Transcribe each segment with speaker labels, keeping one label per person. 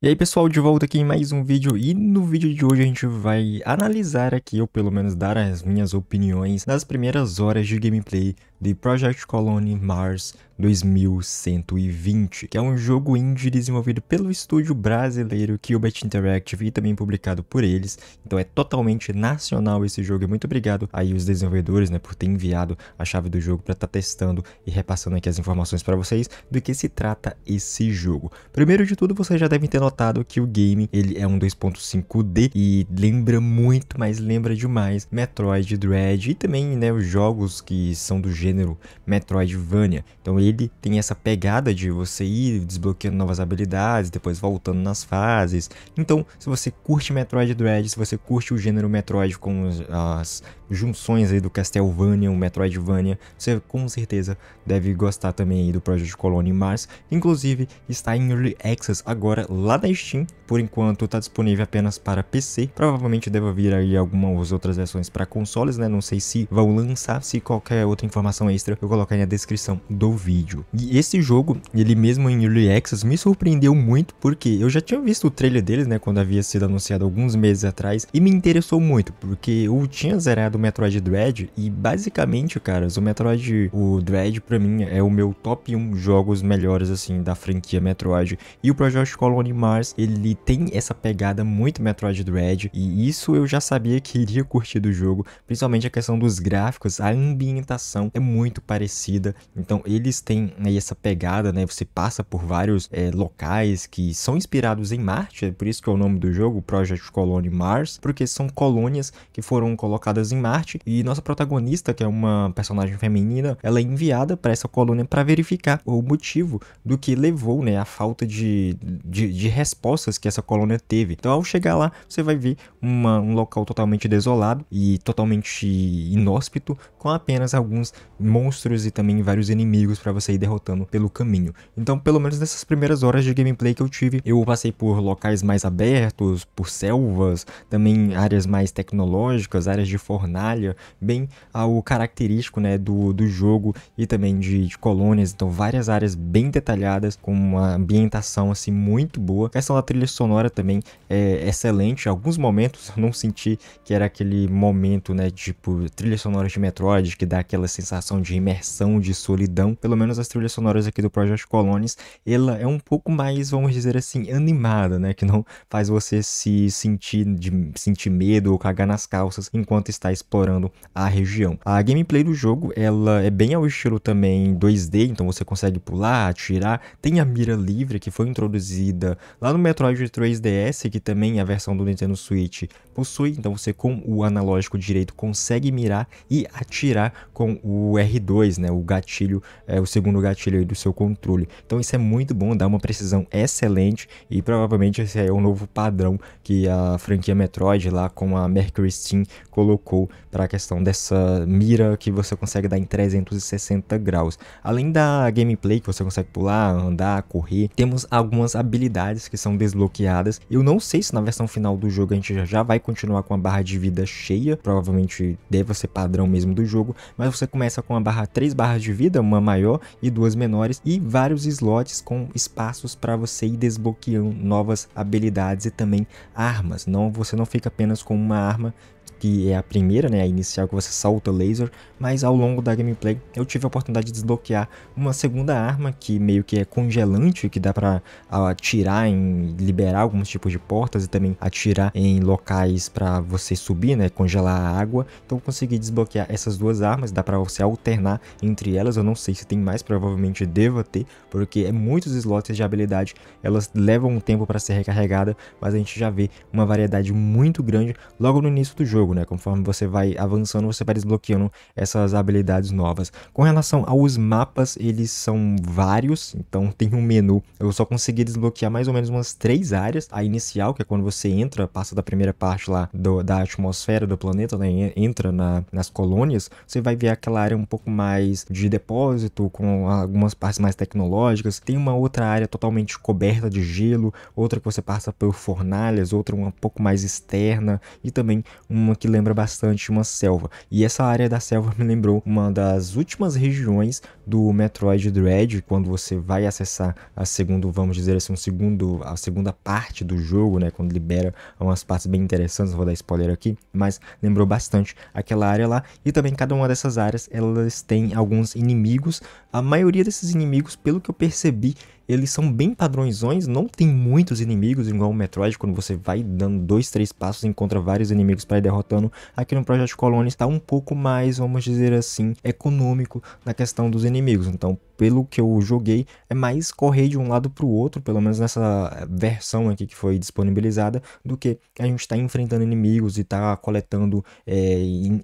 Speaker 1: E aí pessoal, de volta aqui em mais um vídeo e no vídeo de hoje a gente vai analisar aqui, ou pelo menos dar as minhas opiniões nas primeiras horas de gameplay de Project Colony Mars 2120, que é um jogo indie desenvolvido pelo estúdio brasileiro Qubit Interactive e também publicado por eles. Então é totalmente nacional esse jogo. E muito obrigado aí os desenvolvedores, né, por ter enviado a chave do jogo para estar tá testando e repassando aqui as informações para vocês do que se trata esse jogo. Primeiro de tudo, vocês já devem ter notado que o game, ele é um 2.5D e lembra muito, mas lembra demais Metroid Dread e também, né, os jogos que são do gênero gênero Metroidvania. Então ele tem essa pegada de você ir desbloqueando novas habilidades, depois voltando nas fases. Então, se você curte Metroid Dread, se você curte o gênero Metroid com as junções aí do Castlevania, o Metroidvania, você com certeza deve gostar também aí do Project Colony Mars. Inclusive, está em Early Access agora lá na Steam. Por enquanto, está disponível apenas para PC. Provavelmente deva vir aí algumas outras versões para consoles, né? Não sei se vão lançar, se qualquer outra informação informação extra eu aí na descrição do vídeo. E esse jogo, ele mesmo em Early Access, me surpreendeu muito porque eu já tinha visto o trailer deles, né, quando havia sido anunciado alguns meses atrás, e me interessou muito, porque eu tinha zerado o Metroid Dread e basicamente, caras, o Metroid, o Dread para mim é o meu top 1 jogos melhores assim da franquia Metroid. E o Project Colony Mars, ele tem essa pegada muito Metroid Dread e isso eu já sabia que iria curtir do jogo, principalmente a questão dos gráficos, a ambientação é muito parecida. Então eles têm aí né, essa pegada, né? Você passa por vários é, locais que são inspirados em Marte, é por isso que é o nome do jogo, Project Colony Mars, porque são colônias que foram colocadas em Marte e nossa protagonista, que é uma personagem feminina, ela é enviada para essa colônia para verificar o motivo do que levou, né, a falta de, de, de, respostas que essa colônia teve. Então, ao chegar lá, você vai ver uma, um local totalmente desolado e totalmente inóspito, com apenas alguns monstros e também vários inimigos para você ir derrotando pelo caminho. Então, pelo menos nessas primeiras horas de gameplay que eu tive, eu passei por locais mais abertos, por selvas, também áreas mais tecnológicas, áreas de fornalha, bem ao característico né, do, do jogo e também de, de colônias. Então, várias áreas bem detalhadas, com uma ambientação assim muito boa. A questão da trilha sonora também é excelente. Em alguns momentos eu não senti que era aquele momento, né, tipo trilha sonora de Metroid, que dá aquela sensação sensação de imersão, de solidão, pelo menos as trilhas sonoras aqui do Project Colonies, ela é um pouco mais, vamos dizer assim, animada, né? Que não faz você se sentir, de, sentir medo ou cagar nas calças enquanto está explorando a região. A gameplay do jogo, ela é bem ao estilo também 2D, então você consegue pular, atirar, tem a mira livre que foi introduzida lá no Metroid 3DS, que também é a versão do Nintendo Switch possui, então você com o analógico direito consegue mirar e atirar com o R2, né, o gatilho, é, o segundo gatilho do seu controle. Então isso é muito bom, dá uma precisão excelente e provavelmente esse é o novo padrão que a franquia Metroid lá com a Mercury Steam colocou para a questão dessa mira que você consegue dar em 360 graus. Além da gameplay que você consegue pular, andar, correr, temos algumas habilidades que são desbloqueadas. Eu não sei se na versão final do jogo a gente já, já vai continuar com a barra de vida cheia, provavelmente deve ser padrão mesmo do jogo, mas você começa com uma barra três barras de vida, uma maior e duas menores, e vários slots com espaços para você ir desbloqueando novas habilidades e também armas. Não, você não fica apenas com uma arma que é a primeira, né, a inicial que você solta laser, mas ao longo da gameplay eu tive a oportunidade de desbloquear uma segunda arma que meio que é congelante, que dá para atirar em liberar alguns tipos de portas e também atirar em locais para você subir, né, congelar a água. Então eu consegui desbloquear essas duas armas, dá para você alternar entre elas. Eu não sei se tem mais, provavelmente deva ter, porque é muitos slots de habilidade, elas levam um tempo para ser recarregada, mas a gente já vê uma variedade muito grande logo no início do jogo jogo, né? Conforme você vai avançando, você vai desbloqueando essas habilidades novas. Com relação aos mapas, eles são vários, então tem um menu. Eu só consegui desbloquear mais ou menos umas três áreas. A inicial, que é quando você entra, passa da primeira parte lá do, da atmosfera do planeta, né? Entra na, nas colônias, você vai ver aquela área um pouco mais de depósito, com algumas partes mais tecnológicas. Tem uma outra área totalmente coberta de gelo, outra que você passa por fornalhas, outra um pouco mais externa e também uma que lembra bastante uma selva. E essa área da selva me lembrou uma das últimas regiões do Metroid Dread, quando você vai acessar a segundo, vamos dizer assim, um segundo, a segunda parte do jogo, né, quando libera umas partes bem interessantes, vou dar spoiler aqui, mas lembrou bastante aquela área lá. E também cada uma dessas áreas, elas têm alguns inimigos. A maioria desses inimigos, pelo que eu percebi, eles são bem padrõezões, não tem muitos inimigos, igual o Metroid, quando você vai dando dois, três passos encontra vários inimigos para ir derrotando. Aqui no Project Colony está um pouco mais, vamos dizer assim, econômico na questão dos inimigos. Então, pelo que eu joguei, é mais correr de um lado para o outro, pelo menos nessa versão aqui que foi disponibilizada, do que a gente está enfrentando inimigos e tá coletando é,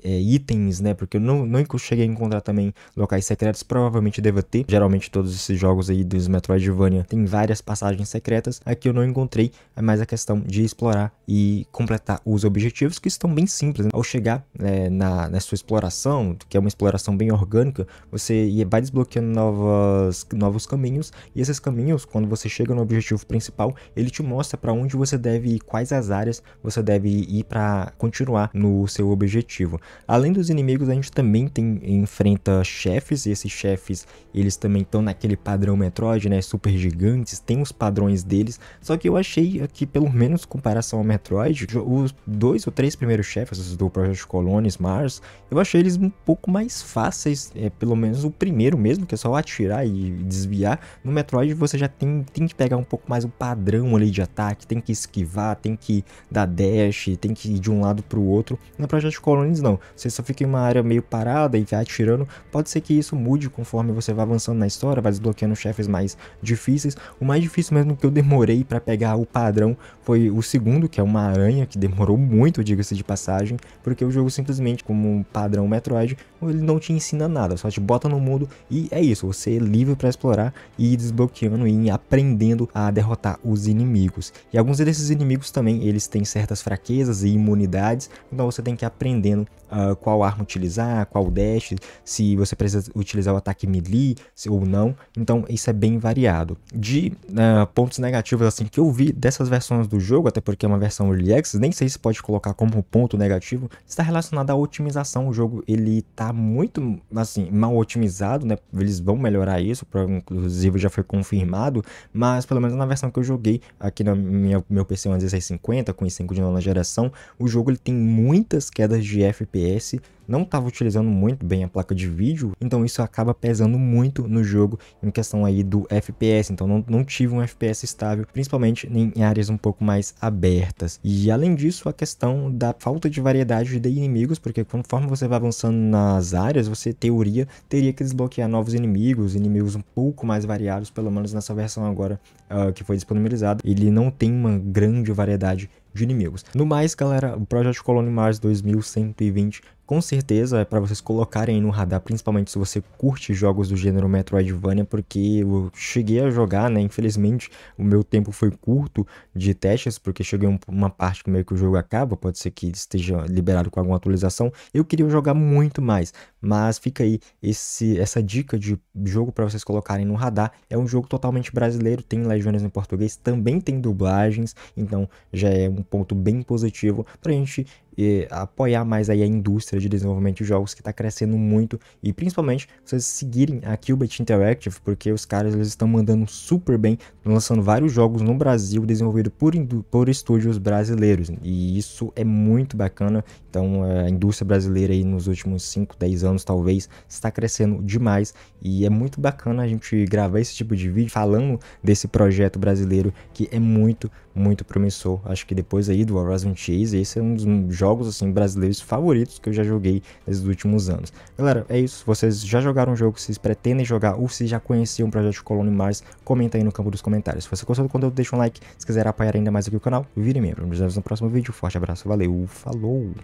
Speaker 1: é, itens, né? Porque eu não, não cheguei a encontrar também locais secretos, provavelmente deva ter. Geralmente todos esses jogos aí dos Metroid Metroidvania tem várias passagens secretas. Aqui eu não encontrei, é mais a questão de explorar e completar os objetivos, que estão bem simples. Né? Ao chegar é, na, na sua exploração, que é uma exploração bem orgânica, você vai desbloqueando novas, novos caminhos, e esses caminhos, quando você chega no objetivo principal, ele te mostra para onde você deve ir, quais as áreas você deve ir para continuar no seu objetivo. Além dos inimigos, a gente também tem, enfrenta chefes, e esses chefes, eles também estão naquele padrão Metroid, né? super gigantes, tem os padrões deles, só que eu achei aqui, pelo menos em comparação ao Metroid, os dois ou três primeiros chefes do Project Colonies Mars, eu achei eles um pouco mais fáceis, é, pelo menos o primeiro mesmo, que é só atirar e desviar. No Metroid você já tem, tem que pegar um pouco mais o padrão ali de ataque, tem que esquivar, tem que dar dash, tem que ir de um lado para o outro. No Project Colonies não, você só fica em uma área meio parada e vai atirando. Pode ser que isso mude conforme você vai avançando na história, vai desbloqueando chefes mais de difíceis. O mais difícil mesmo que eu demorei para pegar o padrão foi o segundo, que é uma aranha, que demorou muito, diga-se de passagem, porque o jogo simplesmente, como um padrão Metroid, ele não te ensina nada, só te bota no mundo e é isso, você é livre para explorar e ir desbloqueando e aprendendo a derrotar os inimigos. E alguns desses inimigos também, eles têm certas fraquezas e imunidades, então você tem que ir aprendendo uh, qual arma utilizar, qual dash, se você precisa utilizar o ataque melee ou não, então isso é bem variado de uh, pontos negativos assim que eu vi dessas versões do jogo, até porque é uma versão early access, nem sei se pode colocar como ponto negativo, está relacionado à otimização. O jogo ele tá muito assim mal otimizado, né? Eles vão melhorar isso, inclusive já foi confirmado, mas pelo menos na versão que eu joguei aqui na minha meu PC 1650 com i5 de nona geração, o jogo ele tem muitas quedas de FPS não estava utilizando muito bem a placa de vídeo, então isso acaba pesando muito no jogo em questão aí do FPS, então não, não tive um FPS estável, principalmente em áreas um pouco mais abertas. E além disso, a questão da falta de variedade de inimigos, porque conforme você vai avançando nas áreas, você teoria teria que desbloquear novos inimigos, inimigos um pouco mais variados, pelo menos nessa versão agora uh, que foi disponibilizada, ele não tem uma grande variedade de inimigos. No mais, galera, o Project Colony Mars 2120 com certeza é para vocês colocarem no radar, principalmente se você curte jogos do gênero Metroidvania, porque eu cheguei a jogar, né? Infelizmente, o meu tempo foi curto de testes, porque cheguei uma parte que meio que o jogo acaba, pode ser que esteja liberado com alguma atualização. Eu queria jogar muito mais, mas fica aí esse, essa dica de jogo para vocês colocarem no radar. É um jogo totalmente brasileiro, tem legendas em português, também tem dublagens, então já é um ponto bem positivo pra gente e apoiar mais aí a indústria de desenvolvimento de jogos que está crescendo muito e principalmente vocês seguirem a Qubit Interactive porque os caras eles estão mandando super bem, lançando vários jogos no Brasil desenvolvido por, por estúdios brasileiros e isso é muito bacana. Então é, a indústria brasileira aí nos últimos 5, 10 anos talvez está crescendo demais e é muito bacana a gente gravar esse tipo de vídeo falando desse projeto brasileiro que é muito muito promissor. Acho que depois aí do Horizon Chase, esse é um dos jogos assim brasileiros favoritos que eu já joguei nesses últimos anos. Galera, é isso. Vocês já jogaram o um jogo, vocês pretendem jogar ou se já conheciam o Projeto Colony Mars comenta aí no campo dos comentários. Se você gostou do conteúdo, deixa um like. Se quiser apoiar ainda mais aqui o canal, vire membro. Nos vemos no próximo vídeo. Forte abraço, valeu, falou!